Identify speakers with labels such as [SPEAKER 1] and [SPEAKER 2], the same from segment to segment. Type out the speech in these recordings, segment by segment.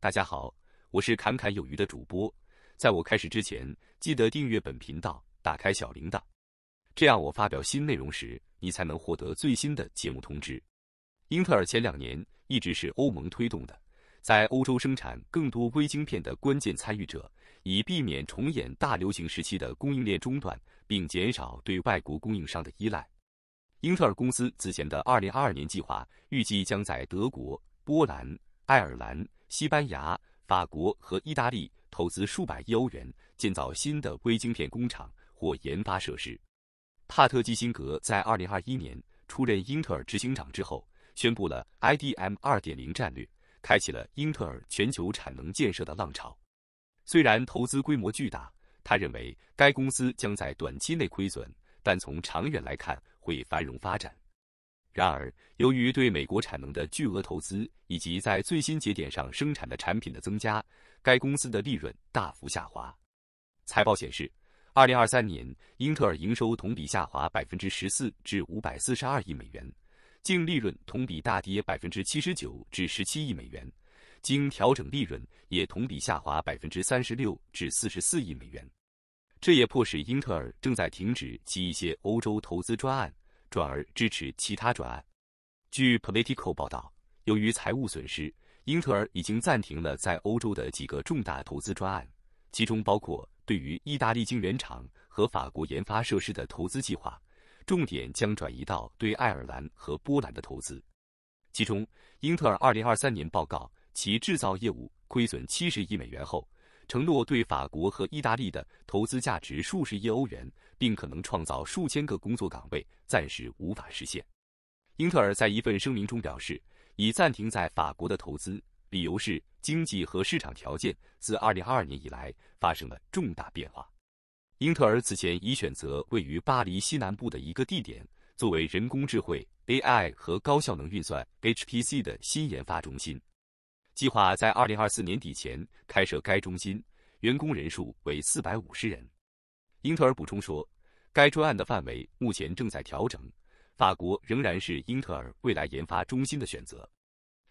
[SPEAKER 1] 大家好，我是侃侃有余的主播。在我开始之前，记得订阅本频道，打开小铃铛，这样我发表新内容时，你才能获得最新的节目通知。英特尔前两年一直是欧盟推动的，在欧洲生产更多微晶片的关键参与者，以避免重演大流行时期的供应链中断，并减少对外国供应商的依赖。英特尔公司此前的二零二二年计划预计将在德国、波兰。爱尔兰、西班牙、法国和意大利投资数百亿欧元建造新的微晶片工厂或研发设施。帕特基辛格在二零二一年出任英特尔执行长之后，宣布了 IDM 二点零战略，开启了英特尔全球产能建设的浪潮。虽然投资规模巨大，他认为该公司将在短期内亏损，但从长远来看会繁荣发展。然而，由于对美国产能的巨额投资以及在最新节点上生产的产品的增加，该公司的利润大幅下滑。财报显示，二零二三年英特尔营收同比下滑百分之十四至五百四十二亿美元，净利润同比大跌百分之七十九至十七亿美元，经调整利润也同比下滑百分之三十六至四十四亿美元。这也迫使英特尔正在停止其一些欧洲投资专案。转而支持其他专案。据 Politico 报道，由于财务损失，英特尔已经暂停了在欧洲的几个重大投资专案，其中包括对于意大利晶圆厂和法国研发设施的投资计划。重点将转移到对爱尔兰和波兰的投资。其中，英特尔2023年报告其制造业务亏损70亿美元后。承诺对法国和意大利的投资价值数十亿欧元，并可能创造数千个工作岗位，暂时无法实现。英特尔在一份声明中表示，已暂停在法国的投资，理由是经济和市场条件自2022年以来发生了重大变化。英特尔此前已选择位于巴黎西南部的一个地点作为人工智慧 AI 和高效能运算 HPC 的新研发中心。计划在二零二四年底前开设该中心，员工人数为四百五十人。英特尔补充说，该专案的范围目前正在调整，法国仍然是英特尔未来研发中心的选择。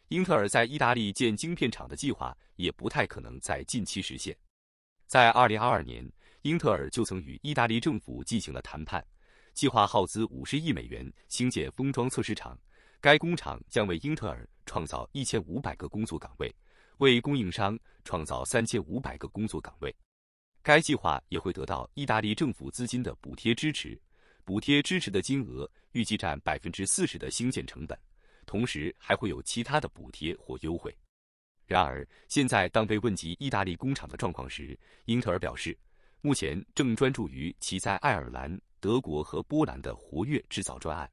[SPEAKER 1] 英特尔在意大利建晶片厂的计划也不太可能在近期实现。在二零二二年，英特尔就曾与意大利政府进行了谈判，计划耗资五十亿美元兴建封装测试厂。该工厂将为英特尔创造一千五百个工作岗位，为供应商创造三千五百个工作岗位。该计划也会得到意大利政府资金的补贴支持，补贴支持的金额预计占百分之四十的兴建成本，同时还会有其他的补贴或优惠。然而，现在当被问及意大利工厂的状况时，英特尔表示，目前正专注于其在爱尔兰、德国和波兰的活跃制造专案。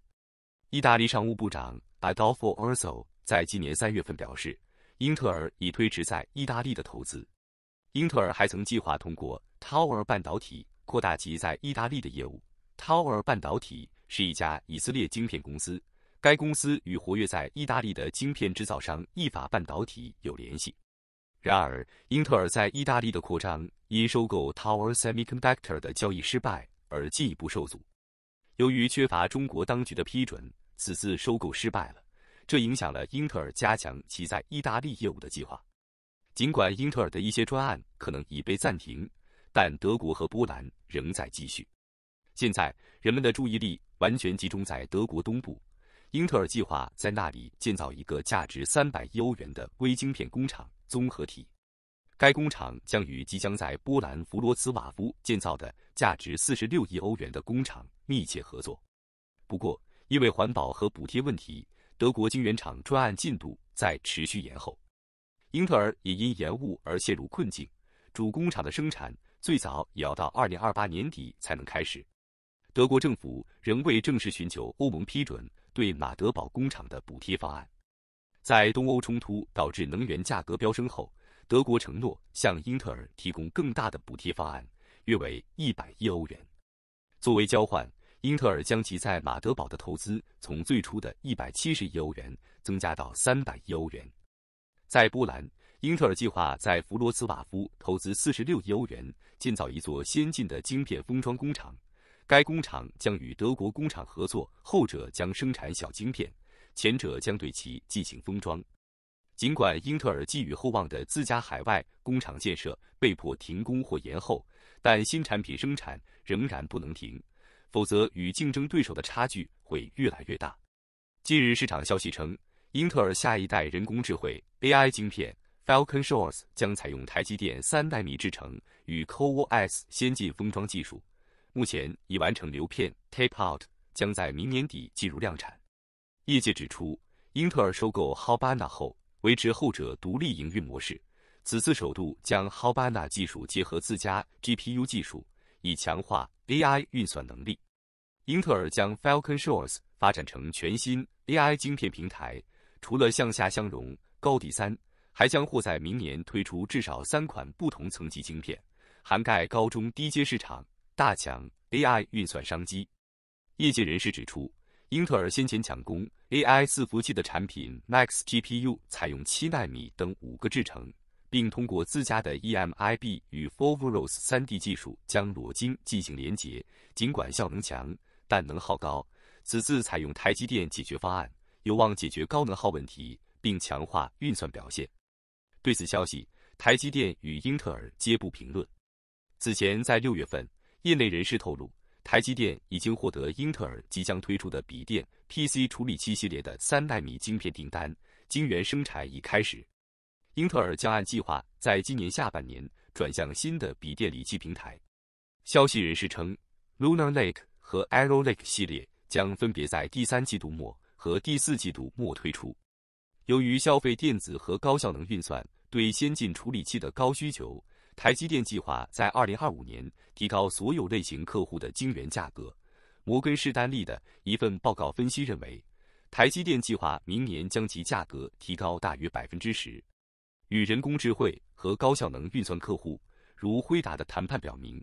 [SPEAKER 1] 意大利商务部长 Adolfo Erso 在今年三月份表示，英特尔已推迟在意大利的投资。英特尔还曾计划通过 Tower 半导体扩大其在意大利的业务。Tower 半导体是一家以色列晶片公司，该公司与活跃在意大利的晶片制造商意法半导体有联系。然而，英特尔在意大利的扩张因收购 Tower Semiconductor 的交易失败而进一步受阻。由于缺乏中国当局的批准。此次收购失败了，这影响了英特尔加强其在意大利业务的计划。尽管英特尔的一些专案可能已被暂停，但德国和波兰仍在继续。现在人们的注意力完全集中在德国东部，英特尔计划在那里建造一个价值三百亿欧元的微晶片工厂综合体。该工厂将与即将在波兰弗罗茨瓦夫建造的价值四十六亿欧元的工厂密切合作。不过，因为环保和补贴问题，德国晶圆厂专案进度在持续延后。英特尔也因延误而陷入困境，主工厂的生产最早也要到二零二八年底才能开始。德国政府仍未正式寻求欧盟批准对马德堡工厂的补贴方案。在东欧冲突导致能源价格飙升后，德国承诺向英特尔提供更大的补贴方案，约为一百亿欧元。作为交换。英特尔将其在马德堡的投资从最初的一百七十亿欧元增加到三百亿欧元。在波兰，英特尔计划在弗罗茨瓦夫投资四十六亿欧元，建造一座先进的晶片封装工厂。该工厂将与德国工厂合作，后者将生产小晶片，前者将对其进行封装。尽管英特尔寄予厚望的自家海外工厂建设被迫停工或延后，但新产品生产仍然不能停。否则，与竞争对手的差距会越来越大。近日，市场消息称，英特尔下一代人工智慧 AI 晶片 FalconShores 将采用台积电3纳米制程与 CoWoS 先进封装技术，目前已完成流片 （tape out），将在明年底进入量产。业界指出，英特尔收购 h a b a n a 后，维持后者独立营运模式，此次首度将 h a b a n a 技术结合自家 GPU 技术，以强化 AI 运算能力。英特尔将 Falcon Shores 发展成全新 AI 芯片平台，除了向下相融，高低三，还将或在明年推出至少三款不同层级芯片，涵盖高中低阶市场，大强 AI 运算商机。业界人士指出，英特尔先前抢攻 AI 伺服器的产品 Max GPU 采用七纳米等五个制程，并通过自家的 EMIB 与 f o v r r o s 3D 技术将裸晶进行连接。尽管效能强。但能耗高，此次采用台积电解决方案，有望解决高能耗问题，并强化运算表现。对此消息，台积电与英特尔皆不评论。此前在六月份，业内人士透露，台积电已经获得英特尔即将推出的笔电 PC 处理器系列的三百米晶片订单，晶圆生产已开始。英特尔将按计划在今年下半年转向新的笔电离器平台。消息人士称，Lunar Lake。和 Arrow Lake 系列将分别在第三季度末和第四季度末推出。由于消费电子和高效能运算对先进处理器的高需求，台积电计划在2025年提高所有类型客户的晶圆价格。摩根士丹利的一份报告分析认为，台积电计划明年将其价格提高大约百分之十。与人工智慧和高效能运算客户如辉达的谈判表明。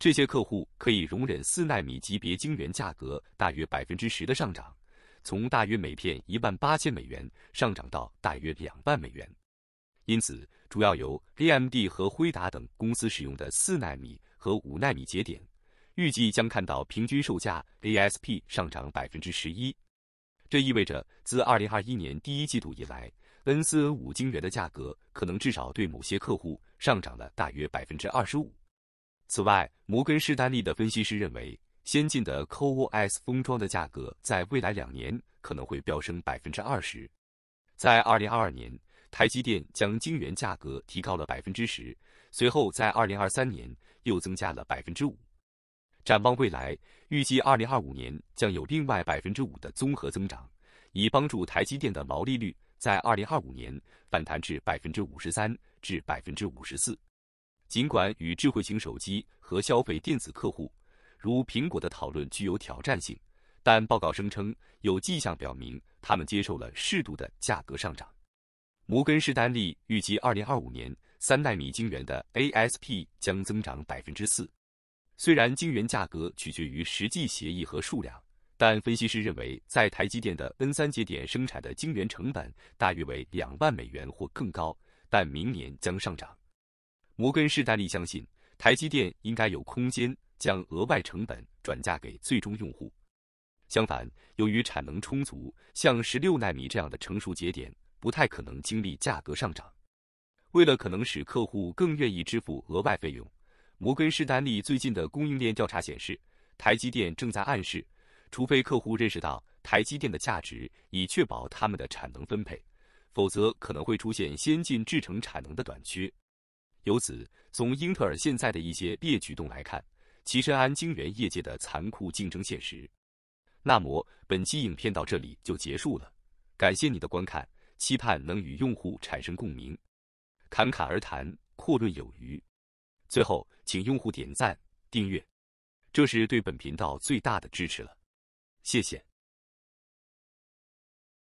[SPEAKER 1] 这些客户可以容忍四纳米级别晶圆价格大约百分之十的上涨，从大约每片一万八千美元上涨到大约两万美元。因此，主要由 AMD 和辉达等公司使用的四纳米和五纳米节点，预计将看到平均售价 ASP 上涨百分之十一。这意味着，自二零二一年第一季度以来，N4N 五晶圆的价格可能至少对某些客户上涨了大约百分之二十五。此外，摩根士丹利的分析师认为，先进的 Co-S o 封装的价格在未来两年可能会飙升百分之二十。在二零二二年，台积电将晶圆价格提高了百分之十，随后在二零二三年又增加了百分之五。展望未来，预计二零二五年将有另外百分之五的综合增长，以帮助台积电的毛利率在二零二五年反弹至百分之五十三至百分之五十四。尽管与智慧型手机和消费电子客户，如苹果的讨论具有挑战性，但报告声称有迹象表明他们接受了适度的价格上涨。摩根士丹利预计，二零二五年三纳米晶圆的 ASP 将增长百分之四。虽然晶圆价格取决于实际协议和数量，但分析师认为，在台积电的 N 三节点生产的晶圆成本大约为两万美元或更高，但明年将上涨。摩根士丹利相信，台积电应该有空间将额外成本转嫁给最终用户。相反，由于产能充足，像十六纳米这样的成熟节点不太可能经历价格上涨。为了可能使客户更愿意支付额外费用，摩根士丹利最近的供应链调查显示，台积电正在暗示，除非客户认识到台积电的价值，以确保他们的产能分配，否则可能会出现先进制程产能的短缺。由此，从英特尔现在的一些劣举动来看，其深谙晶圆业界的残酷竞争现实。那么，本期影片到这里就结束了，感谢你的观看，期盼能与用户产生共鸣。侃侃而谈，阔论有余。最后，请用户点赞、订阅，这是对本频道最大的支持了。谢谢。